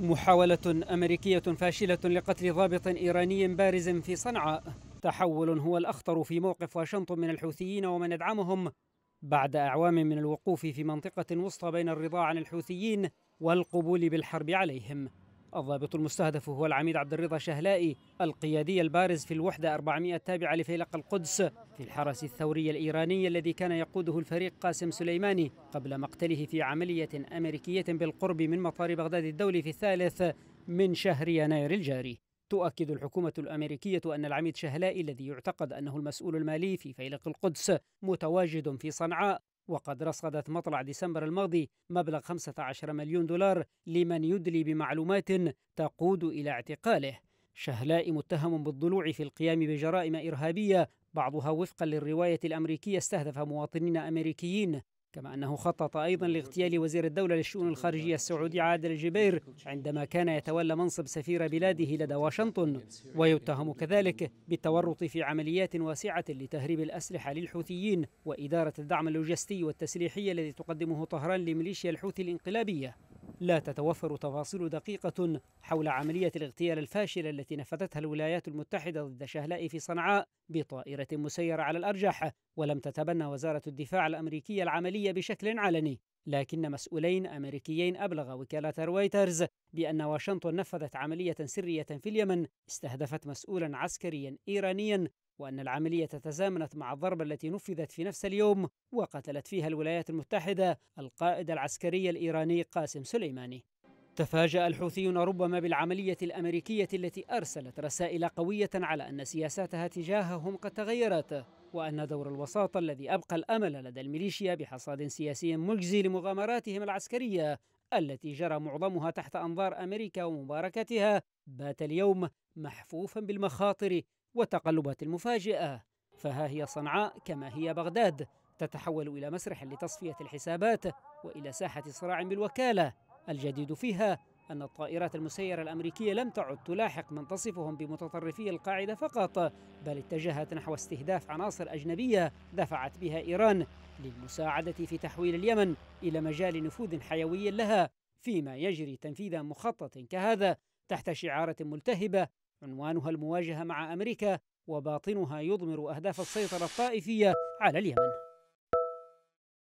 محاولة أمريكية فاشلة لقتل ضابط إيراني بارز في صنعاء تحول هو الأخطر في موقف واشنطن من الحوثيين ومن يدعمهم بعد أعوام من الوقوف في منطقة وسطى بين الرضا عن الحوثيين والقبول بالحرب عليهم الضابط المستهدف هو العميد عبد الرضا شهلائي القيادي البارز في الوحدة 400 التابعة لفيلق القدس في الحرس الثوري الإيراني الذي كان يقوده الفريق قاسم سليماني قبل مقتله في عملية أمريكية بالقرب من مطار بغداد الدولي في الثالث من شهر يناير الجاري تؤكد الحكومة الأمريكية أن العميد شهلائي الذي يعتقد أنه المسؤول المالي في فيلق القدس متواجد في صنعاء وقد رصدت مطلع ديسمبر الماضي مبلغ 15 مليون دولار لمن يدلي بمعلومات تقود إلى اعتقاله شهلاء متهم بالضلوع في القيام بجرائم إرهابية بعضها وفقا للرواية الأمريكية استهدف مواطنين أمريكيين كما أنه خطط أيضا لاغتيال وزير الدولة للشؤون الخارجية السعودي عادل الجبير عندما كان يتولى منصب سفير بلاده لدى واشنطن ويتهم كذلك بالتورط في عمليات واسعة لتهريب الأسلحة للحوثيين وإدارة الدعم اللوجستي والتسليحي الذي تقدمه طهران لميليشيا الحوثي الانقلابية لا تتوفر تفاصيل دقيقة حول عملية الاغتيال الفاشلة التي نفذتها الولايات المتحدة ضد شهلاء في صنعاء بطائرة مسيرة على الأرجح ولم تتبنى وزارة الدفاع الأمريكية العملية بشكل علني لكن مسؤولين أمريكيين أبلغ وكالة رويترز بأن واشنطن نفذت عملية سرية في اليمن استهدفت مسؤولا عسكريا إيرانيا وأن العملية تزامنت مع الضربة التي نفذت في نفس اليوم وقتلت فيها الولايات المتحدة القائد العسكري الإيراني قاسم سليماني تفاجأ الحوثيون ربما بالعملية الأمريكية التي أرسلت رسائل قوية على أن سياساتها تجاههم قد تغيرت وأن دور الوساطة الذي أبقى الأمل لدى الميليشيا بحصاد سياسي مجزي لمغامراتهم العسكرية التي جرى معظمها تحت أنظار أمريكا ومباركتها بات اليوم محفوفا بالمخاطر والتقلبات المفاجئة فها هي صنعاء كما هي بغداد تتحول إلى مسرح لتصفية الحسابات وإلى ساحة صراع بالوكالة الجديد فيها أن الطائرات المسيرة الأمريكية لم تعد تلاحق من تصفهم بمتطرفي القاعدة فقط بل اتجهت نحو استهداف عناصر أجنبية دفعت بها إيران للمساعدة في تحويل اليمن إلى مجال نفوذ حيوي لها فيما يجري تنفيذ مخطط كهذا تحت شعارة ملتهبة عنوانها المواجهه مع امريكا وباطنها يضمر اهداف السيطره الطائفيه على اليمن